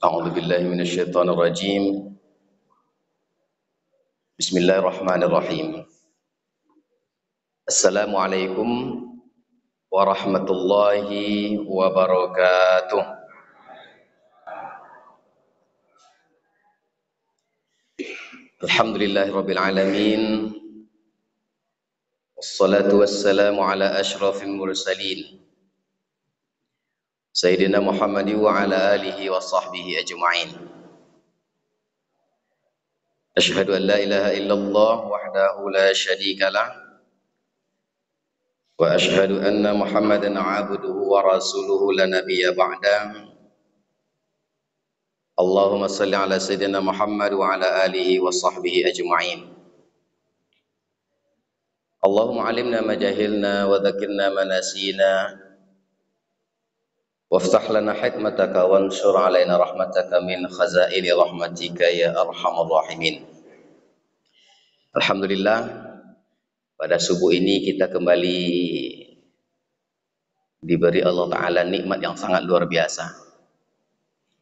أعوذ بالله من الشيطان الرجيم بسم الله الرحمن الرحيم السلام عليكم ورحمة الله وبركاته الحمد لله رب العالمين والصلاة والسلام على أشرف المرسلين سيدنا محمد وعلى آله وصحبه أجمعين أشهد أن لا إله إلا الله وحده لا شريك له وأشهد أن محمدا عبده ورسوله لا نبي بعده اللهم صل على سيدنا محمد وعلى آله وصحبه أجمعين اللهم علمنا ما جهلنا وذكرنا ما نسينا وافتح لنا حكمتك وانشر علينا رحمتك من خزائن رحمتك يا أرحم rahimin. Alhamdulillah pada subuh ini kita kembali diberi Allah Ta'ala nikmat yang sangat luar biasa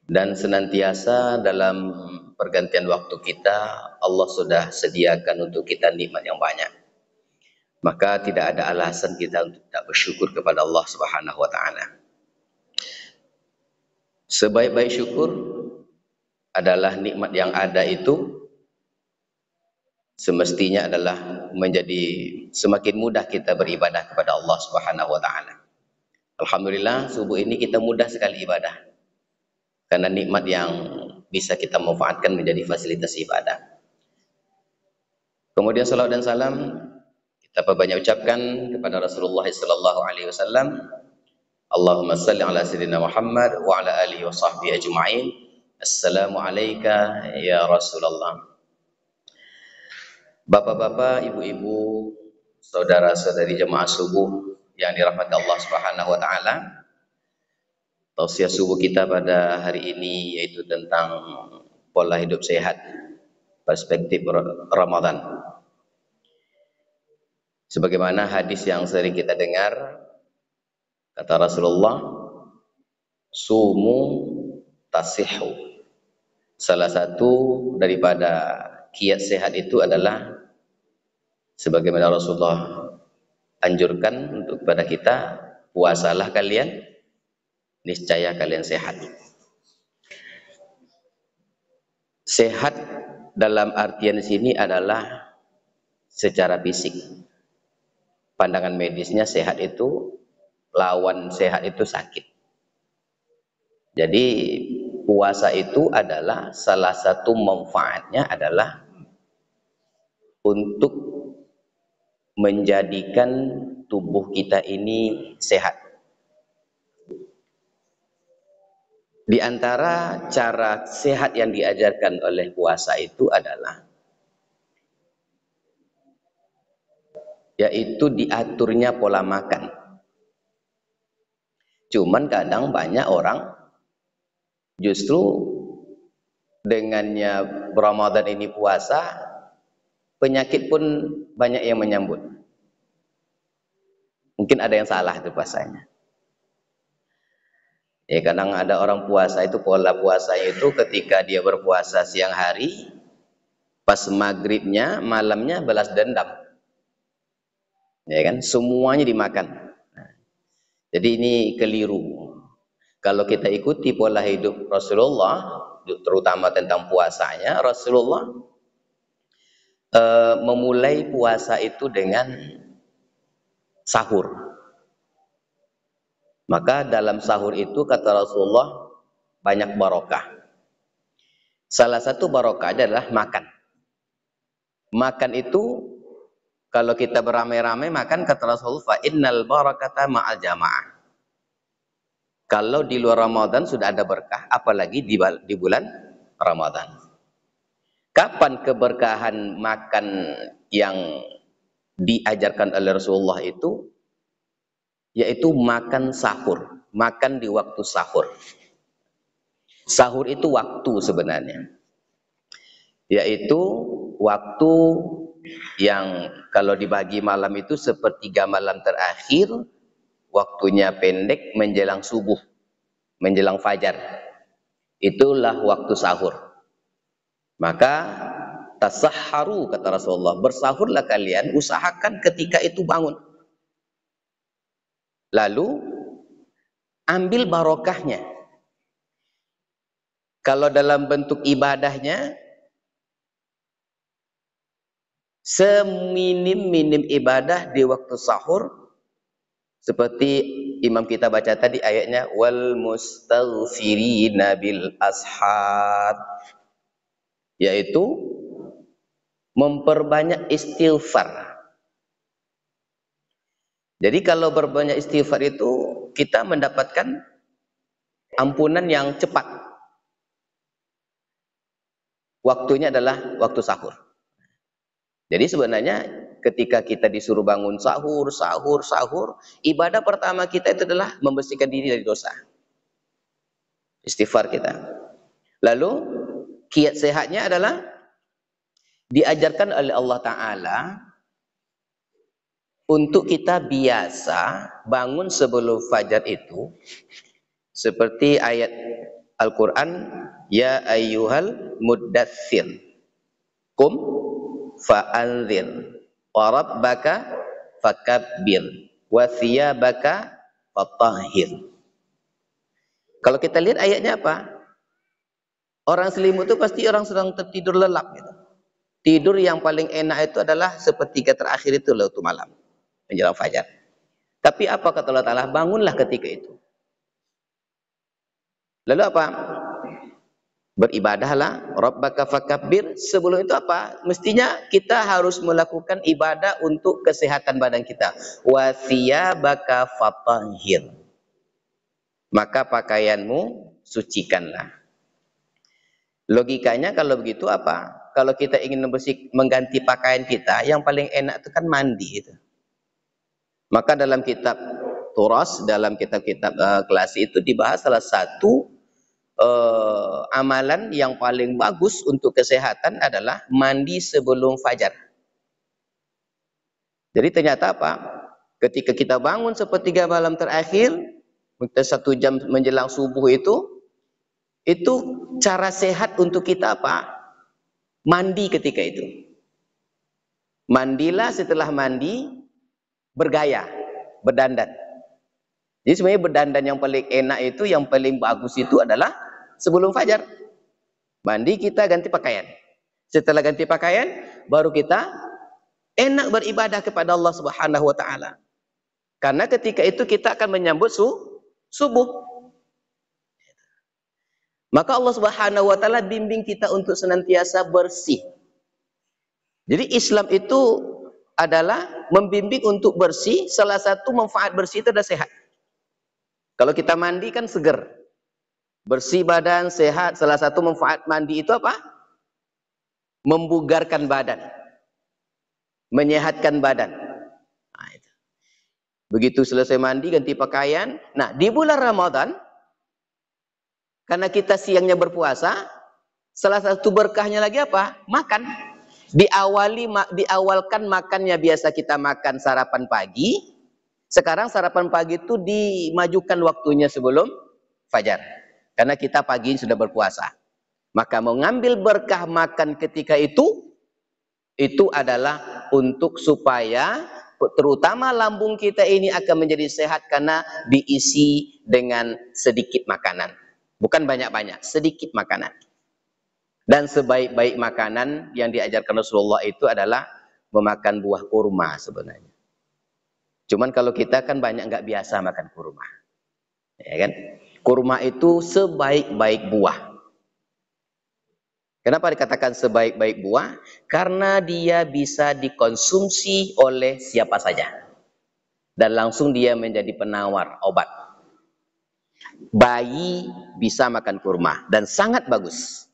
dan senantiasa dalam pergantian waktu kita Allah sudah sediakan untuk kita nikmat yang banyak maka tidak ada alasan kita untuk tak bersyukur kepada Allah Subhanahu wa taala. Sebaik-baik syukur adalah nikmat yang ada itu semestinya adalah menjadi semakin mudah kita beribadah kepada Allah Subhanahu wa taala. Alhamdulillah subuh ini kita mudah sekali ibadah. Karena nikmat yang bisa kita manfaatkan menjadi fasilitas ibadah. Kemudian salawat dan salam kita perbanyak ucapkan kepada Rasulullah sallallahu alaihi wasallam Allahumma salli ala sayyidina Muhammad wa ala alihi wa sahbihi ajma'in. Assalamu ya Rasulullah. Bapak-bapak, ibu-ibu, saudara-saudari jemaah subuh yang dirahmati Allah Subhanahu wa taala. Tausiah subuh kita pada hari ini yaitu tentang pola hidup sehat perspektif Ramadan. Sebagaimana hadis yang sering kita dengar Kata Rasulullah, sumu tasihu. Salah satu daripada kiat sehat itu adalah sebagaimana Rasulullah anjurkan untuk kepada kita puasalah kalian niscaya kalian sehat sehat dalam artian sini adalah secara fisik pandangan medisnya sehat itu lawan sehat itu sakit. Jadi puasa itu adalah salah satu manfaatnya adalah untuk menjadikan tubuh kita ini sehat. Di antara cara sehat yang diajarkan oleh puasa itu adalah yaitu diaturnya pola makan. Cuman kadang banyak orang justru dengannya Ramadan ini puasa, penyakit pun banyak yang menyambut. Mungkin ada yang salah itu puasanya. Ya kadang ada orang puasa itu pola puasanya itu ketika dia berpuasa siang hari, pas maghribnya, malamnya balas dendam. Ya kan, semuanya dimakan. Jadi ini keliru. Kalau kita ikuti pola hidup Rasulullah, terutama tentang puasanya, Rasulullah e, memulai puasa itu dengan sahur. Maka dalam sahur itu kata Rasulullah banyak barokah. Salah satu barokah adalah makan. Makan itu kalau kita beramai-ramai makan kata Rasulullah, fa innal barakata ma'al jamaah. Kalau di luar Ramadan sudah ada berkah, apalagi di, di bulan Ramadan. Kapan keberkahan makan yang diajarkan oleh Rasulullah itu yaitu makan sahur, makan di waktu sahur. Sahur itu waktu sebenarnya. Yaitu waktu yang kalau dibagi malam itu sepertiga malam terakhir waktunya pendek menjelang subuh menjelang fajar itulah waktu sahur maka tasaharu kata Rasulullah bersahurlah kalian usahakan ketika itu bangun lalu ambil barokahnya kalau dalam bentuk ibadahnya seminim-minim ibadah di waktu sahur seperti imam kita baca tadi ayatnya wal mustaghfirina bil ashar yaitu memperbanyak istighfar jadi kalau berbanyak istighfar itu kita mendapatkan ampunan yang cepat waktunya adalah waktu sahur jadi sebenarnya ketika kita disuruh bangun sahur, sahur, sahur, ibadah pertama kita itu adalah membersihkan diri dari dosa. Istighfar kita. Lalu kiat sehatnya adalah diajarkan oleh Allah Ta'ala untuk kita biasa bangun sebelum fajar itu seperti ayat Al-Quran Ya ayyuhal muddathir Kum fa'anzir wa rabbaka fakabbir wa thiyabaka fatahhir kalau kita lihat ayatnya apa orang selimut itu pasti orang sedang tertidur lelap gitu. tidur yang paling enak itu adalah sepertiga terakhir itu lewat malam menjelang fajar tapi apa kata Allah Ta'ala bangunlah ketika itu lalu apa beribadahlah rabbaka fakabbir sebelum itu apa mestinya kita harus melakukan ibadah untuk kesehatan badan kita wasiyabaka fatahir maka pakaianmu sucikanlah logikanya kalau begitu apa kalau kita ingin mengganti pakaian kita yang paling enak itu kan mandi itu maka dalam kitab Turas dalam kitab-kitab uh, kelas itu dibahas salah satu uh, amalan yang paling bagus untuk kesehatan adalah mandi sebelum fajar. Jadi ternyata apa? Ketika kita bangun sepertiga malam terakhir, kita satu jam menjelang subuh itu, itu cara sehat untuk kita apa? Mandi ketika itu. Mandilah setelah mandi, bergaya, berdandan. Jadi sebenarnya berdandan yang paling enak itu, yang paling bagus itu adalah sebelum fajar. Mandi kita ganti pakaian. Setelah ganti pakaian, baru kita enak beribadah kepada Allah Subhanahu wa taala. Karena ketika itu kita akan menyambut su subuh. Maka Allah Subhanahu wa taala bimbing kita untuk senantiasa bersih. Jadi Islam itu adalah membimbing untuk bersih, salah satu manfaat bersih itu adalah sehat. Kalau kita mandi kan seger, Bersih badan, sehat, salah satu manfaat mandi itu apa? Membugarkan badan. Menyehatkan badan. Nah, Begitu selesai mandi, ganti pakaian. Nah, di bulan Ramadan, karena kita siangnya berpuasa, salah satu berkahnya lagi apa? Makan. Diawali, diawalkan makannya biasa kita makan sarapan pagi. Sekarang sarapan pagi itu dimajukan waktunya sebelum fajar. Karena kita pagi ini sudah berpuasa. Maka mengambil berkah makan ketika itu, itu adalah untuk supaya terutama lambung kita ini akan menjadi sehat karena diisi dengan sedikit makanan. Bukan banyak-banyak, sedikit makanan. Dan sebaik-baik makanan yang diajarkan Rasulullah itu adalah memakan buah kurma sebenarnya. Cuman kalau kita kan banyak nggak biasa makan kurma. Ya kan? Kurma itu sebaik-baik buah. Kenapa dikatakan sebaik-baik buah? Karena dia bisa dikonsumsi oleh siapa saja. Dan langsung dia menjadi penawar obat. Bayi bisa makan kurma dan sangat bagus.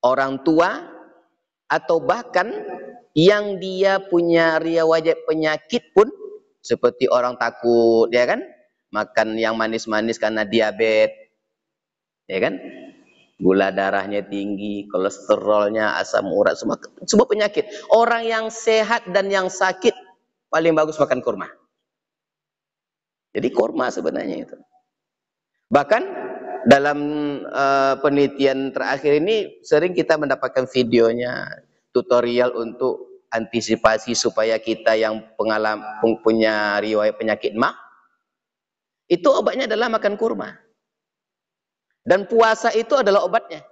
Orang tua atau bahkan yang dia punya riwayat penyakit pun seperti orang takut, ya kan? makan yang manis-manis karena diabetes, ya kan? Gula darahnya tinggi, kolesterolnya, asam urat, semua, semua penyakit. Orang yang sehat dan yang sakit paling bagus makan kurma. Jadi kurma sebenarnya itu. Bahkan dalam uh, penelitian terakhir ini sering kita mendapatkan videonya, tutorial untuk antisipasi supaya kita yang pengalaman punya riwayat penyakit mah itu obatnya adalah makan kurma. Dan puasa itu adalah obatnya.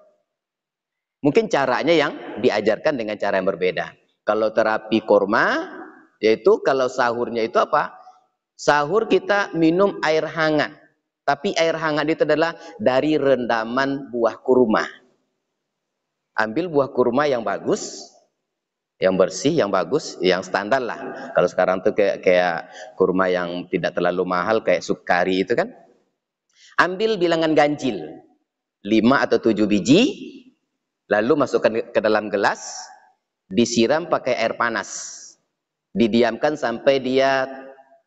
Mungkin caranya yang diajarkan dengan cara yang berbeda. Kalau terapi kurma, yaitu kalau sahurnya itu apa? Sahur kita minum air hangat. Tapi air hangat itu adalah dari rendaman buah kurma. Ambil buah kurma yang bagus, yang bersih, yang bagus, yang standar lah. Kalau sekarang tuh kayak, kayak kurma yang tidak terlalu mahal, kayak sukari itu kan. Ambil bilangan ganjil, 5 atau 7 biji, lalu masukkan ke dalam gelas, disiram pakai air panas. Didiamkan sampai dia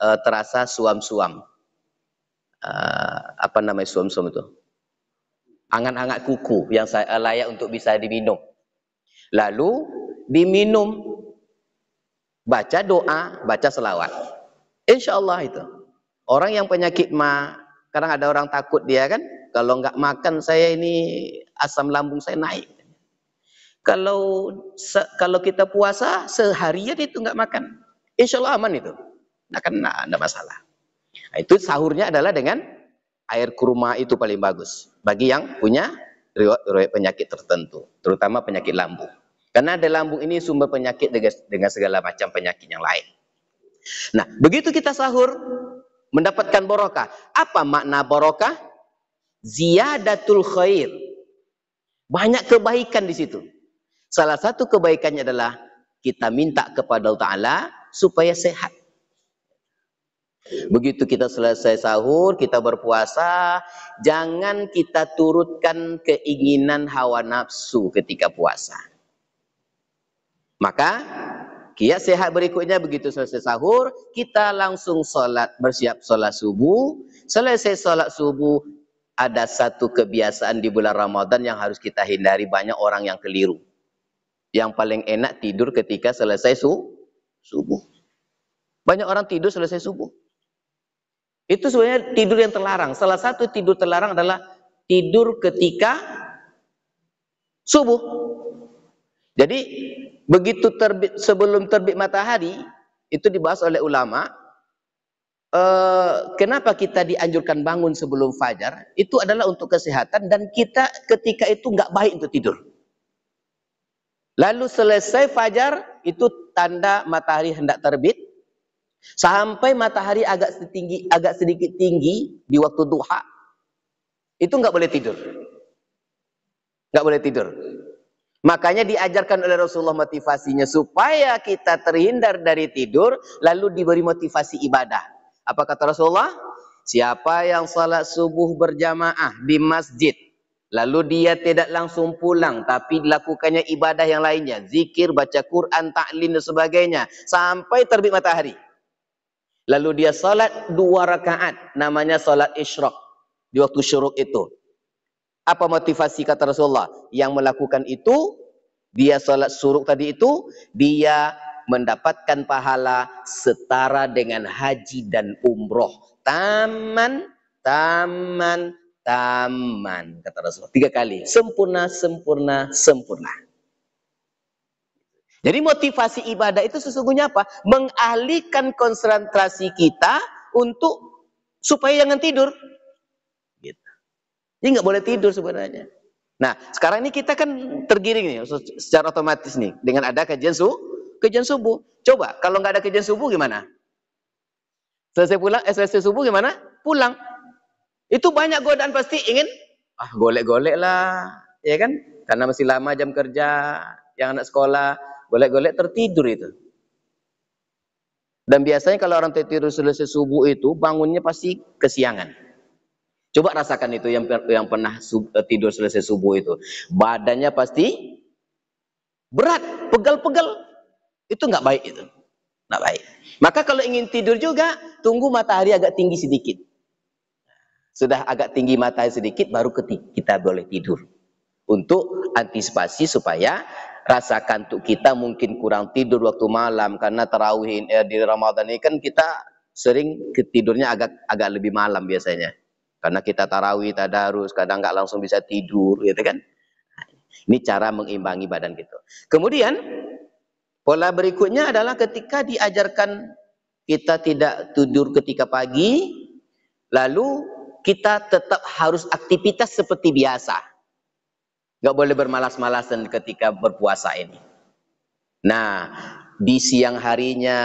e, terasa suam-suam. E, apa namanya suam-suam itu? angan angan kuku yang layak untuk bisa diminum. Lalu diminum, baca doa, baca selawat. Insya Allah itu. Orang yang penyakit ma, kadang ada orang takut dia kan, kalau nggak makan saya ini asam lambung saya naik. Kalau kalau kita puasa seharian itu nggak makan, insya Allah aman itu, nggak kena, nggak masalah. Nah, itu sahurnya adalah dengan air kurma itu paling bagus bagi yang punya riwayat penyakit tertentu, terutama penyakit lambung. Karena ada lambung ini sumber penyakit dengan segala macam penyakit yang lain. Nah, begitu kita sahur, mendapatkan barokah. Apa makna barokah? Ziyadatul khair. Banyak kebaikan di situ. Salah satu kebaikannya adalah kita minta kepada Allah Ta'ala supaya sehat. Begitu kita selesai sahur, kita berpuasa, jangan kita turutkan keinginan hawa nafsu ketika puasa. Maka kiat sehat berikutnya begitu selesai sahur, kita langsung solat, bersiap solat subuh. Selesai solat subuh, ada satu kebiasaan di bulan Ramadan yang harus kita hindari banyak orang yang keliru. Yang paling enak tidur ketika selesai su subuh. Banyak orang tidur selesai subuh. Itu sebenarnya tidur yang terlarang. Salah satu tidur terlarang adalah tidur ketika subuh. Jadi begitu terbit sebelum terbit matahari itu dibahas oleh ulama e, kenapa kita dianjurkan bangun sebelum fajar? Itu adalah untuk kesehatan dan kita ketika itu nggak baik untuk tidur. Lalu selesai fajar itu tanda matahari hendak terbit. Sampai matahari agak setinggi, agak sedikit tinggi di waktu duha, itu nggak boleh tidur. Nggak boleh tidur. Makanya diajarkan oleh Rasulullah motivasinya supaya kita terhindar dari tidur lalu diberi motivasi ibadah. Apa kata Rasulullah? Siapa yang salat subuh berjamaah di masjid lalu dia tidak langsung pulang tapi dilakukannya ibadah yang lainnya, zikir, baca Quran, taklim dan sebagainya sampai terbit matahari. Lalu dia salat dua rakaat namanya salat isyraq di waktu syuruk itu. Apa motivasi kata Rasulullah? Yang melakukan itu, dia sholat suruk tadi itu, dia mendapatkan pahala setara dengan haji dan umroh. Taman, taman, taman. Kata Rasulullah. Tiga kali. Sempurna, sempurna, sempurna. Jadi motivasi ibadah itu sesungguhnya apa? Mengalihkan konsentrasi kita untuk supaya jangan tidur. Jadi nggak boleh tidur sebenarnya. Nah, sekarang ini kita kan tergiring nih secara otomatis nih dengan ada kajian su kajian subuh. Coba kalau nggak ada kajian subuh gimana? Selesai pulang, eh, selesai subuh gimana? Pulang. Itu banyak godaan pasti ingin ah golek-golek lah, ya kan? Karena masih lama jam kerja, yang anak sekolah, golek-golek tertidur itu. Dan biasanya kalau orang tertidur selesai subuh itu bangunnya pasti kesiangan. Coba rasakan itu yang yang pernah sub, eh, tidur selesai subuh itu. Badannya pasti berat, pegal-pegal. Itu nggak baik itu. Nggak baik. Maka kalau ingin tidur juga, tunggu matahari agak tinggi sedikit. Sudah agak tinggi matahari sedikit, baru kita boleh tidur. Untuk antisipasi supaya rasakan tuh kita mungkin kurang tidur waktu malam karena terawih eh, di Ramadan ini kan kita sering ketidurnya agak agak lebih malam biasanya. Karena kita tarawih, tadarus, kadang nggak langsung bisa tidur, gitu kan? Ini cara mengimbangi badan gitu. Kemudian pola berikutnya adalah ketika diajarkan kita tidak tidur ketika pagi, lalu kita tetap harus aktivitas seperti biasa. Nggak boleh bermalas-malasan ketika berpuasa ini. Nah, di siang harinya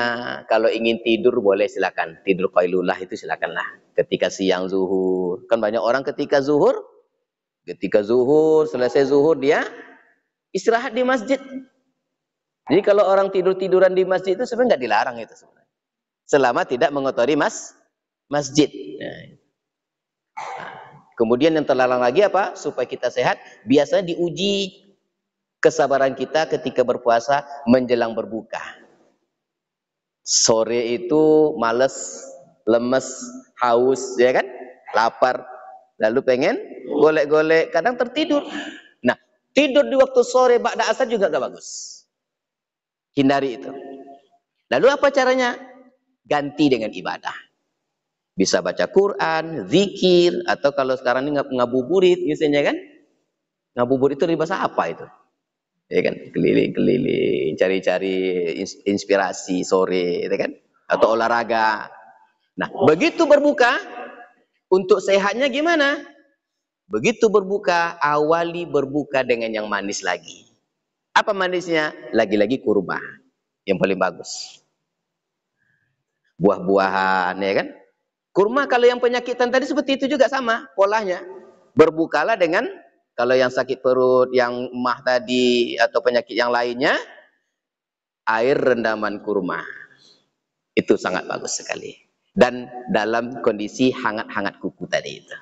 kalau ingin tidur boleh silakan tidur qailulah itu silakanlah ketika siang zuhur kan banyak orang ketika zuhur ketika zuhur selesai zuhur dia istirahat di masjid jadi kalau orang tidur tiduran di masjid itu sebenarnya nggak dilarang itu sebenarnya selama tidak mengotori mas masjid nah, kemudian yang terlarang lagi apa supaya kita sehat biasanya diuji kesabaran kita ketika berpuasa menjelang berbuka. Sore itu males, lemes, haus, ya kan? Lapar, lalu pengen golek-golek, kadang tertidur. Nah, tidur di waktu sore ba'da asar juga gak bagus. Hindari itu. Lalu apa caranya? Ganti dengan ibadah. Bisa baca Quran, zikir, atau kalau sekarang ini ngabuburit misalnya kan? Ngabuburit itu dari bahasa apa itu? ya kan keliling-keliling cari-cari inspirasi sore ya kan atau olahraga nah begitu berbuka untuk sehatnya gimana begitu berbuka awali berbuka dengan yang manis lagi apa manisnya lagi-lagi kurma yang paling bagus buah-buahan ya kan kurma kalau yang penyakitan tadi seperti itu juga sama polanya berbukalah dengan kalau yang sakit perut, yang emah tadi atau penyakit yang lainnya, air rendaman kurma. Itu sangat bagus sekali. Dan dalam kondisi hangat-hangat kuku tadi itu.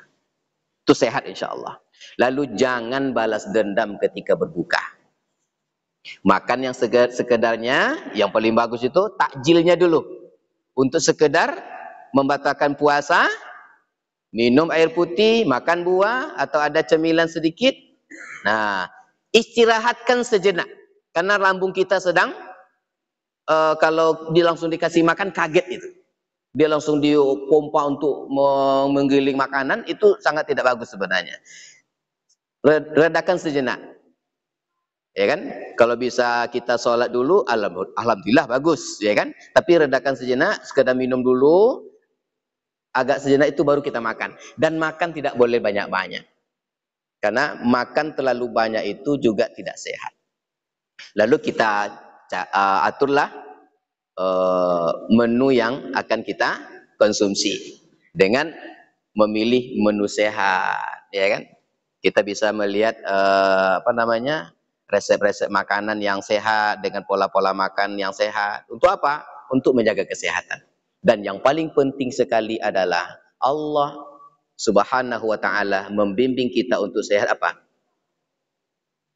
Itu sehat insya Allah. Lalu jangan balas dendam ketika berbuka. Makan yang sekedarnya, yang paling bagus itu takjilnya dulu. Untuk sekedar membatalkan puasa, minum air putih, makan buah, atau ada cemilan sedikit. Nah, istirahatkan sejenak. Karena lambung kita sedang, uh, kalau dia langsung dikasih makan, kaget itu. Dia langsung dipompa untuk menggiling makanan, itu sangat tidak bagus sebenarnya. Redakan sejenak. Ya kan? Kalau bisa kita sholat dulu, alhamdulillah bagus. Ya kan? Tapi redakan sejenak, sekedar minum dulu, Agak sejenak itu baru kita makan. Dan makan tidak boleh banyak-banyak. Karena makan terlalu banyak itu juga tidak sehat. Lalu kita aturlah e, menu yang akan kita konsumsi dengan memilih menu sehat, ya kan? Kita bisa melihat e, apa namanya resep-resep makanan yang sehat dengan pola-pola makan yang sehat. Untuk apa? Untuk menjaga kesehatan. Dan yang paling penting sekali adalah Allah Subhanahu wa taala membimbing kita untuk sehat apa?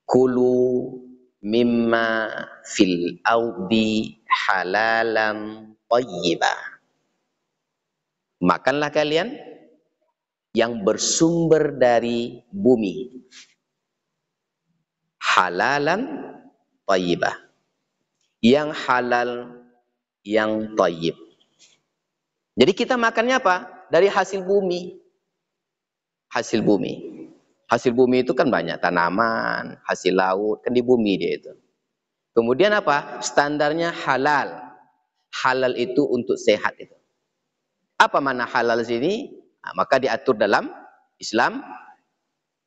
Kulu mimma fil awdi halalam thayyibah. Makanlah kalian yang bersumber dari bumi. Halalan tayyibah. Yang halal, yang tayyib. Jadi kita makannya apa? Dari hasil bumi. Hasil bumi. Hasil bumi itu kan banyak tanaman, hasil laut, kan di bumi dia itu. Kemudian apa? Standarnya halal. Halal itu untuk sehat itu. Apa mana halal sini? Nah, maka diatur dalam Islam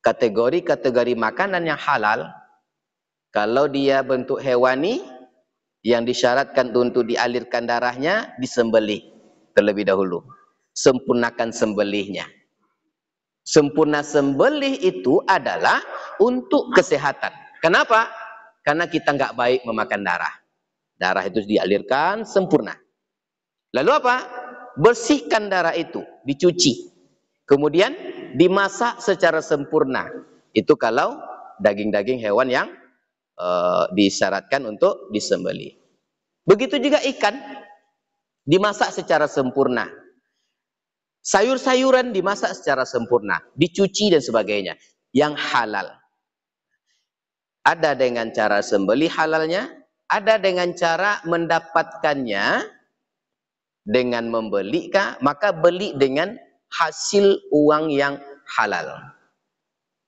kategori-kategori makanan yang halal kalau dia bentuk hewani yang disyaratkan untuk dialirkan darahnya disembelih terlebih dahulu. Sempurnakan sembelihnya. Sempurna sembelih itu adalah untuk kesehatan. Kenapa? Karena kita nggak baik memakan darah. Darah itu dialirkan sempurna. Lalu apa? Bersihkan darah itu, dicuci. Kemudian dimasak secara sempurna. Itu kalau daging-daging hewan yang uh, disyaratkan untuk disembeli Begitu juga ikan dimasak secara sempurna. Sayur-sayuran dimasak secara sempurna, dicuci dan sebagainya, yang halal. Ada dengan cara sembelih halalnya, ada dengan cara mendapatkannya dengan membeli Maka beli dengan hasil uang yang halal.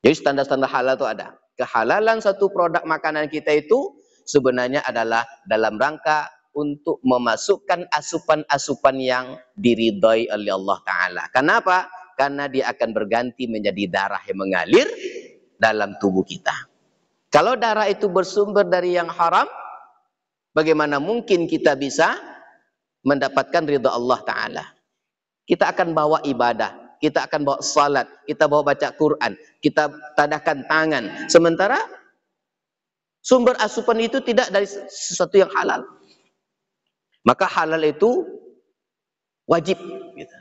Jadi standar-standar halal itu ada. Kehalalan satu produk makanan kita itu sebenarnya adalah dalam rangka untuk memasukkan asupan-asupan yang diridhai oleh Allah Ta'ala. Kenapa? Karena dia akan berganti menjadi darah yang mengalir dalam tubuh kita. Kalau darah itu bersumber dari yang haram, bagaimana mungkin kita bisa mendapatkan ridho Allah Ta'ala? Kita akan bawa ibadah, kita akan bawa salat, kita bawa baca Quran, kita tadahkan tangan. Sementara sumber asupan itu tidak dari sesuatu yang halal. Maka halal itu wajib. Gitu.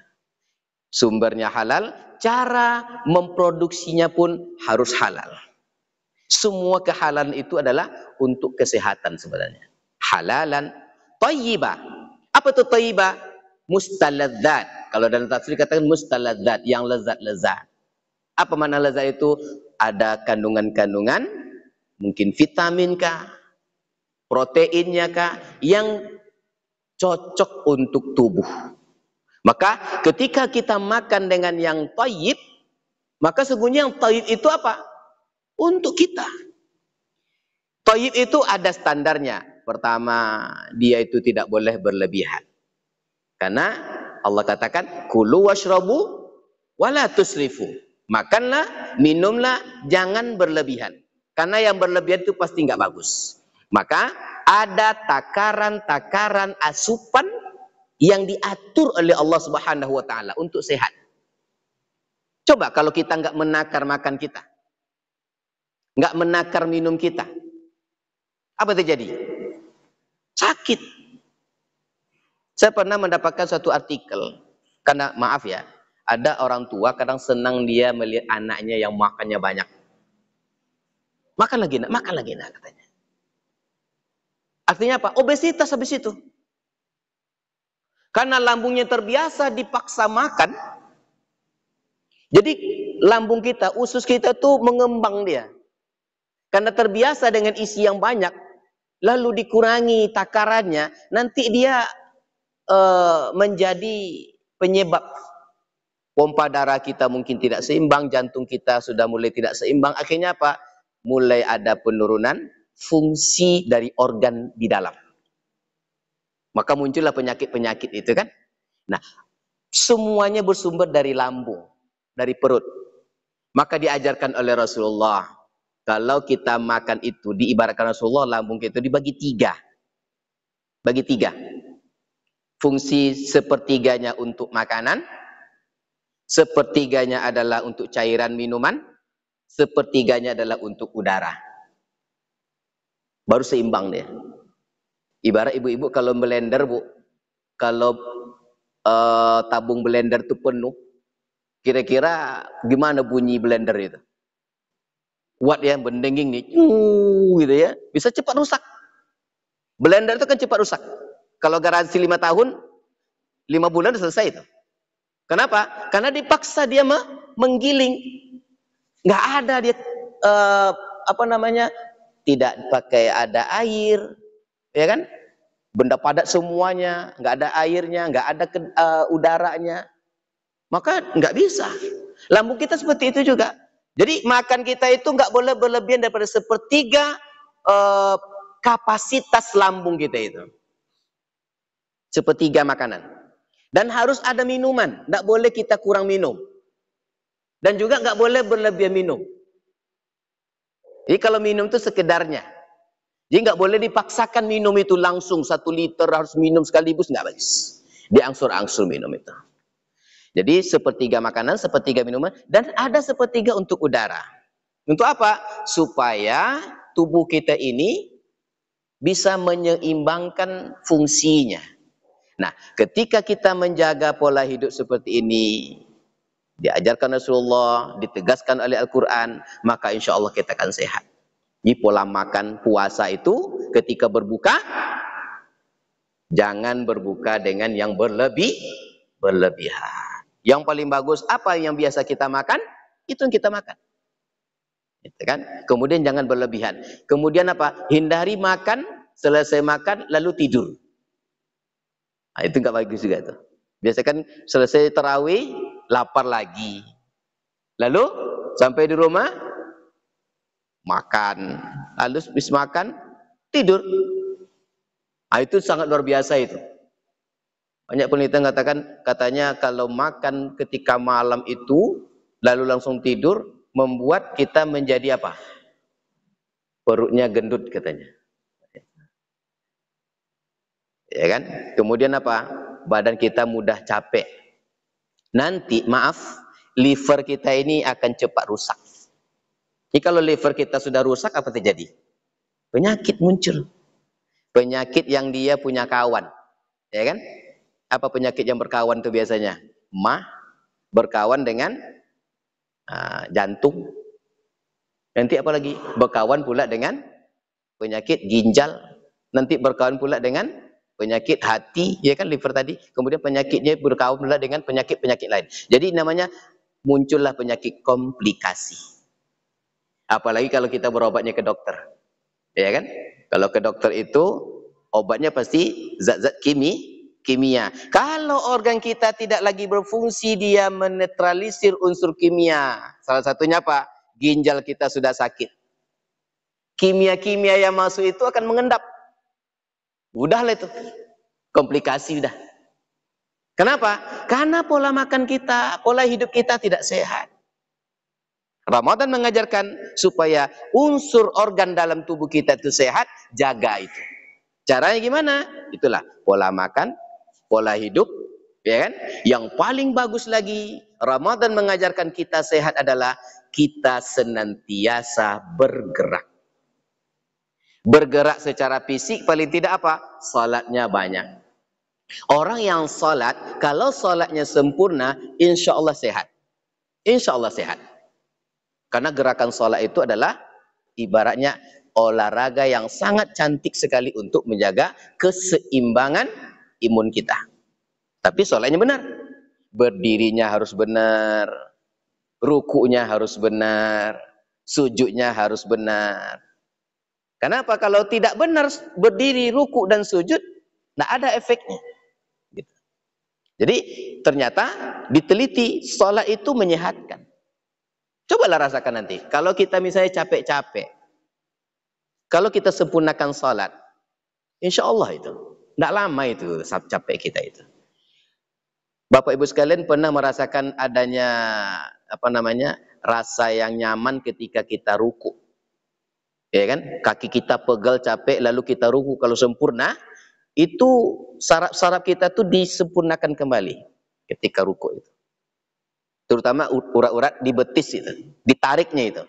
Sumbernya halal, cara memproduksinya pun harus halal. Semua kehalalan itu adalah untuk kesehatan sebenarnya. Halalan tayyiba. Apa itu tayyiba? Mustaladzat. Kalau dalam tafsir katakan mustaladzat, yang lezat-lezat. Apa mana lezat itu? Ada kandungan-kandungan, mungkin vitamin kah, proteinnya kah, yang cocok untuk tubuh. Maka ketika kita makan dengan yang tayyib, maka sebenarnya yang tayyib itu apa? Untuk kita. Tayyib itu ada standarnya. Pertama, dia itu tidak boleh berlebihan. Karena Allah katakan, kulu washrabu wala tusrifu. Makanlah, minumlah, jangan berlebihan. Karena yang berlebihan itu pasti nggak bagus. Maka ada takaran-takaran asupan yang diatur oleh Allah Subhanahu wa taala untuk sehat. Coba kalau kita nggak menakar makan kita, nggak menakar minum kita, apa terjadi? Sakit. Saya pernah mendapatkan suatu artikel karena maaf ya, ada orang tua kadang senang dia melihat anaknya yang makannya banyak. Makan lagi nak, makan lagi nak katanya. Artinya apa? Obesitas habis itu. Karena lambungnya terbiasa dipaksa makan. Jadi lambung kita, usus kita tuh mengembang dia. Karena terbiasa dengan isi yang banyak, lalu dikurangi takarannya, nanti dia uh, menjadi penyebab pompa darah kita mungkin tidak seimbang, jantung kita sudah mulai tidak seimbang, akhirnya apa? Mulai ada penurunan fungsi dari organ di dalam. Maka muncullah penyakit-penyakit itu kan. Nah, semuanya bersumber dari lambung, dari perut. Maka diajarkan oleh Rasulullah, kalau kita makan itu, diibaratkan Rasulullah, lambung itu dibagi tiga. Bagi tiga. Fungsi sepertiganya untuk makanan, sepertiganya adalah untuk cairan minuman, sepertiganya adalah untuk udara. Baru seimbang dia. Ibarat ibu-ibu kalau blender, Bu. Kalau uh, tabung blender itu penuh, kira-kira gimana bunyi blender itu? Kuat ya, bendenging nih, uh, gitu ya. Bisa cepat rusak. Blender itu kan cepat rusak. Kalau garansi lima tahun, lima bulan udah selesai itu. Kenapa? Karena dipaksa dia menggiling. Nggak ada dia uh, apa namanya tidak pakai ada air, ya kan? Benda padat semuanya, nggak ada airnya, nggak ada ke, uh, udaranya, maka nggak bisa. Lambung kita seperti itu juga. Jadi makan kita itu nggak boleh berlebihan daripada sepertiga uh, kapasitas lambung kita itu. Sepertiga makanan. Dan harus ada minuman, nggak boleh kita kurang minum. Dan juga nggak boleh berlebihan minum. Jadi kalau minum itu sekedarnya. Jadi nggak boleh dipaksakan minum itu langsung satu liter harus minum sekaligus nggak bagus. Diangsur-angsur minum itu. Jadi sepertiga makanan, sepertiga minuman, dan ada sepertiga untuk udara. Untuk apa? Supaya tubuh kita ini bisa menyeimbangkan fungsinya. Nah, ketika kita menjaga pola hidup seperti ini, diajarkan Rasulullah, ditegaskan oleh Al-Quran, maka insya Allah kita akan sehat. Ini pola makan puasa itu ketika berbuka, jangan berbuka dengan yang berlebih, berlebihan. Yang paling bagus apa yang biasa kita makan, itu yang kita makan. Gitu kan? Kemudian jangan berlebihan. Kemudian apa? Hindari makan, selesai makan, lalu tidur. Nah, itu nggak bagus juga itu. Biasanya kan selesai terawih, lapar lagi. Lalu sampai di rumah makan. Lalu habis makan tidur. Nah, itu sangat luar biasa itu. Banyak penelitian katakan katanya kalau makan ketika malam itu lalu langsung tidur membuat kita menjadi apa? Perutnya gendut katanya. Ya kan? Kemudian apa? Badan kita mudah capek nanti maaf liver kita ini akan cepat rusak. Jadi kalau liver kita sudah rusak apa terjadi? Penyakit muncul. Penyakit yang dia punya kawan. Ya kan? Apa penyakit yang berkawan itu biasanya? Ma, berkawan dengan uh, jantung. Nanti apa lagi? Berkawan pula dengan penyakit ginjal. Nanti berkawan pula dengan penyakit hati, ya kan liver tadi, kemudian penyakitnya berkaumlah dengan penyakit-penyakit lain. Jadi namanya muncullah penyakit komplikasi. Apalagi kalau kita berobatnya ke dokter. Ya kan? Kalau ke dokter itu obatnya pasti zat-zat kimia. kimia. Kalau organ kita tidak lagi berfungsi, dia menetralisir unsur kimia. Salah satunya apa? Ginjal kita sudah sakit. Kimia-kimia yang masuk itu akan mengendap Udah itu. Komplikasi udah. Kenapa? Karena pola makan kita, pola hidup kita tidak sehat. Ramadan mengajarkan supaya unsur organ dalam tubuh kita itu sehat, jaga itu. Caranya gimana? Itulah pola makan, pola hidup, ya kan? Yang paling bagus lagi Ramadan mengajarkan kita sehat adalah kita senantiasa bergerak bergerak secara fisik paling tidak apa? Salatnya banyak. Orang yang salat, kalau salatnya sempurna, insya Allah sehat. Insya Allah sehat. Karena gerakan salat itu adalah ibaratnya olahraga yang sangat cantik sekali untuk menjaga keseimbangan imun kita. Tapi salatnya benar. Berdirinya harus benar. Rukunya harus benar. Sujudnya harus benar Kenapa? Kalau tidak benar berdiri, ruku dan sujud, tidak ada efeknya. Gitu. Jadi ternyata diteliti sholat itu menyehatkan. Cobalah rasakan nanti. Kalau kita misalnya capek-capek, kalau kita sempurnakan sholat, insya Allah itu. Tidak lama itu capek kita itu. Bapak Ibu sekalian pernah merasakan adanya apa namanya rasa yang nyaman ketika kita ruku ya kan? Kaki kita pegal, capek, lalu kita ruku kalau sempurna, itu saraf-saraf kita tuh disempurnakan kembali ketika ruku itu. Terutama urat-urat di betis itu, ditariknya itu.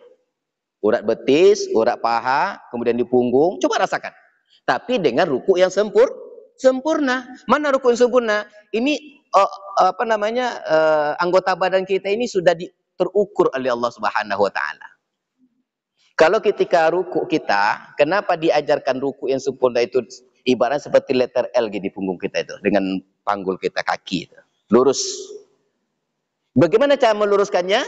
Urat betis, urat paha, kemudian di punggung, coba rasakan. Tapi dengan ruku yang sempur, sempurna. Mana ruku yang sempurna? Ini oh, apa namanya? Uh, anggota badan kita ini sudah di, terukur oleh Allah Subhanahu wa taala. Kalau ketika ruku kita, kenapa diajarkan ruku yang sempurna itu ibarat seperti letter L di punggung kita itu dengan panggul kita kaki itu. Lurus. Bagaimana cara meluruskannya?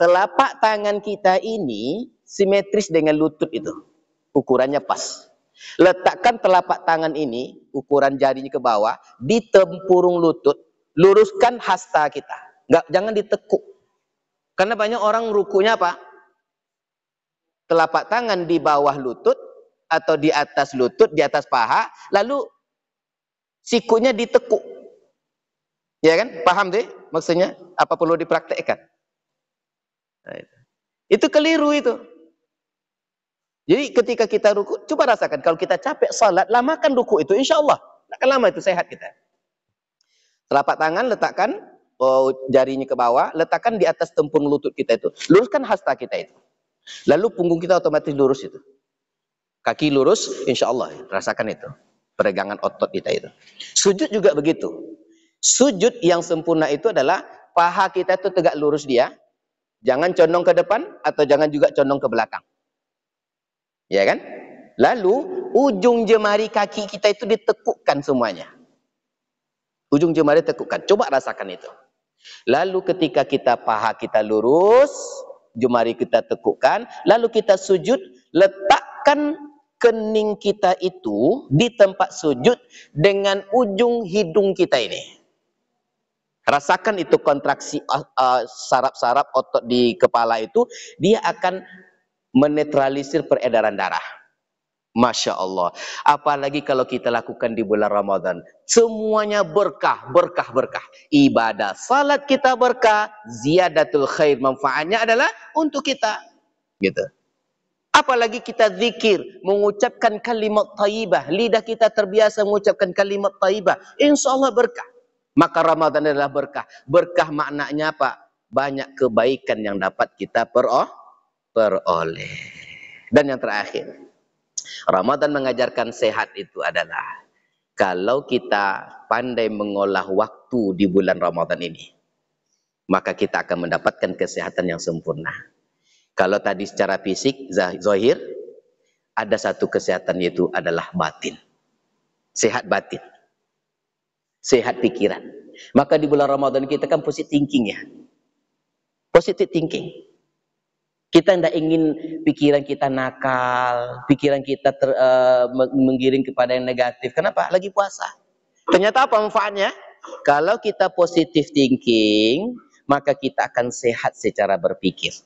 Telapak tangan kita ini simetris dengan lutut itu. Ukurannya pas. Letakkan telapak tangan ini, ukuran jarinya ke bawah, di tempurung lutut, luruskan hasta kita. Nggak, jangan ditekuk. Karena banyak orang rukunya apa? telapak tangan di bawah lutut atau di atas lutut, di atas paha, lalu sikunya ditekuk. Ya kan? Paham deh maksudnya? Apa perlu dipraktekkan? Nah, itu. keliru itu. Jadi ketika kita ruku, coba rasakan kalau kita capek salat, lamakan ruku itu insya Allah. Akan lama itu sehat kita. Telapak tangan letakkan oh, jarinya ke bawah, letakkan di atas tempurung lutut kita itu. Luruskan hasta kita itu. Lalu punggung kita otomatis lurus itu. Kaki lurus, insya Allah rasakan itu. Peregangan otot kita itu. Sujud juga begitu. Sujud yang sempurna itu adalah paha kita itu tegak lurus dia. Jangan condong ke depan atau jangan juga condong ke belakang. Ya kan? Lalu ujung jemari kaki kita itu ditekukkan semuanya. Ujung jemari tekukkan. Coba rasakan itu. Lalu ketika kita paha kita lurus, Jumari kita tekukkan, lalu kita sujud, letakkan kening kita itu di tempat sujud dengan ujung hidung kita ini. Rasakan itu kontraksi ah, ah, sarap-sarap uh, sarap -sarap otot di kepala itu, dia akan menetralisir peredaran darah. Masya Allah. Apalagi kalau kita lakukan di bulan Ramadan. Semuanya berkah, berkah, berkah. Ibadah, salat kita berkah. Ziyadatul khair, manfaatnya adalah untuk kita. Gitu. Apalagi kita zikir, mengucapkan kalimat taibah. Lidah kita terbiasa mengucapkan kalimat taibah. Insya Allah berkah. Maka Ramadan adalah berkah. Berkah maknanya apa? Banyak kebaikan yang dapat kita peroh, peroleh. Dan yang terakhir, Ramadan mengajarkan sehat itu adalah kalau kita pandai mengolah waktu di bulan Ramadan ini, maka kita akan mendapatkan kesehatan yang sempurna. Kalau tadi secara fisik, zahir, ada satu kesehatan yaitu adalah batin. Sehat batin. Sehat pikiran. Maka di bulan Ramadan kita kan positive thinking ya. Positive thinking. Kita tidak ingin pikiran kita nakal, pikiran kita ter, uh, menggiring kepada yang negatif. Kenapa? Lagi puasa. Ternyata apa manfaatnya? Kalau kita positif thinking, maka kita akan sehat secara berpikir.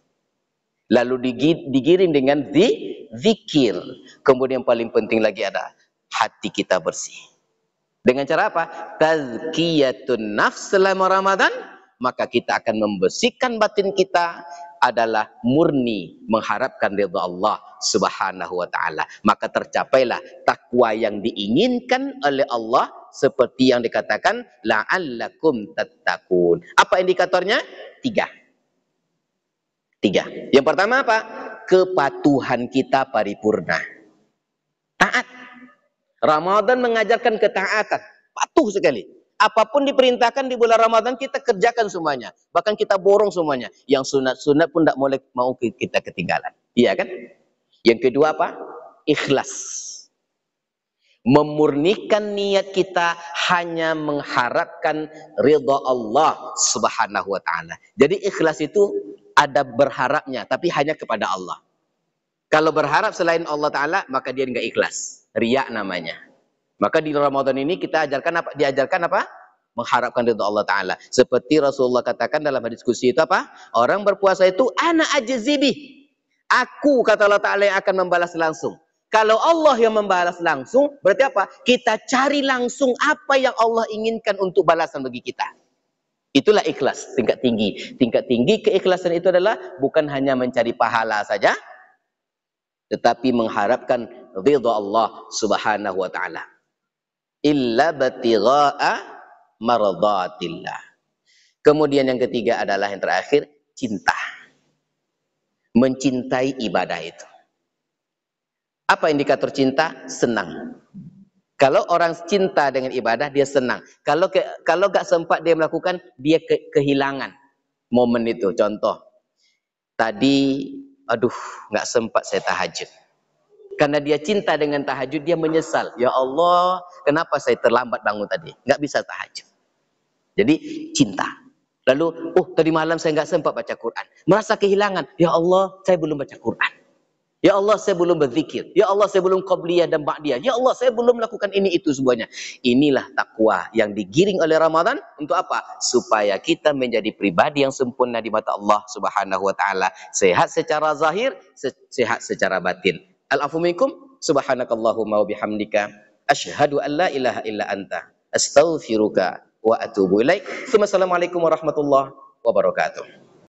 Lalu digiring dengan di, zikir. Kemudian paling penting lagi ada hati kita bersih. Dengan cara apa? Tazkiyatun nafs selama Ramadan. Maka kita akan membersihkan batin kita adalah murni mengharapkan ridha Allah Subhanahu wa taala. Maka tercapailah takwa yang diinginkan oleh Allah seperti yang dikatakan la'allakum tattaqun. Apa indikatornya? Tiga. Tiga. Yang pertama apa? Kepatuhan kita paripurna. Taat. Ramadan mengajarkan ketaatan. Patuh sekali. Apapun diperintahkan di bulan Ramadan kita kerjakan semuanya. Bahkan kita borong semuanya. Yang sunat-sunat pun tidak boleh mau kita ketinggalan. Iya kan? Yang kedua apa? Ikhlas. Memurnikan niat kita hanya mengharapkan ridha Allah subhanahu wa ta'ala. Jadi ikhlas itu ada berharapnya, tapi hanya kepada Allah. Kalau berharap selain Allah Ta'ala, maka dia nggak ikhlas. Riak namanya. Maka di Ramadan ini kita ajarkan apa? Diajarkan apa? Mengharapkan ridho Allah Ta'ala. Seperti Rasulullah katakan dalam diskusi itu apa? Orang berpuasa itu anak ajizibih. Aku kata Allah Ta'ala yang akan membalas langsung. Kalau Allah yang membalas langsung, berarti apa? Kita cari langsung apa yang Allah inginkan untuk balasan bagi kita. Itulah ikhlas tingkat tinggi. Tingkat tinggi keikhlasan itu adalah bukan hanya mencari pahala saja, tetapi mengharapkan ridho Allah Subhanahu wa taala illa batigha'a maradatillah. Kemudian yang ketiga adalah yang terakhir cinta. Mencintai ibadah itu. Apa indikator cinta? Senang. Kalau orang cinta dengan ibadah dia senang. Kalau ke, kalau gak sempat dia melakukan dia ke, kehilangan momen itu. Contoh tadi aduh nggak sempat saya tahajud karena dia cinta dengan tahajud, dia menyesal. Ya Allah, kenapa saya terlambat bangun tadi? Nggak bisa tahajud. Jadi cinta. Lalu, oh tadi malam saya nggak sempat baca Quran. Merasa kehilangan. Ya Allah, saya belum baca Quran. Ya Allah saya belum berzikir. Ya Allah saya belum qabliyah dan ba'diyah. Ya Allah saya belum melakukan ini itu semuanya. Inilah takwa yang digiring oleh Ramadan untuk apa? Supaya kita menjadi pribadi yang sempurna di mata Allah Subhanahu wa taala, sehat secara zahir, sehat secara batin al afumikum subhanakallahumma wa bihamdika asyhadu an la ilaha illa anta astaghfiruka wa atubu ilaik. Assalamualaikum warahmatullahi wabarakatuh.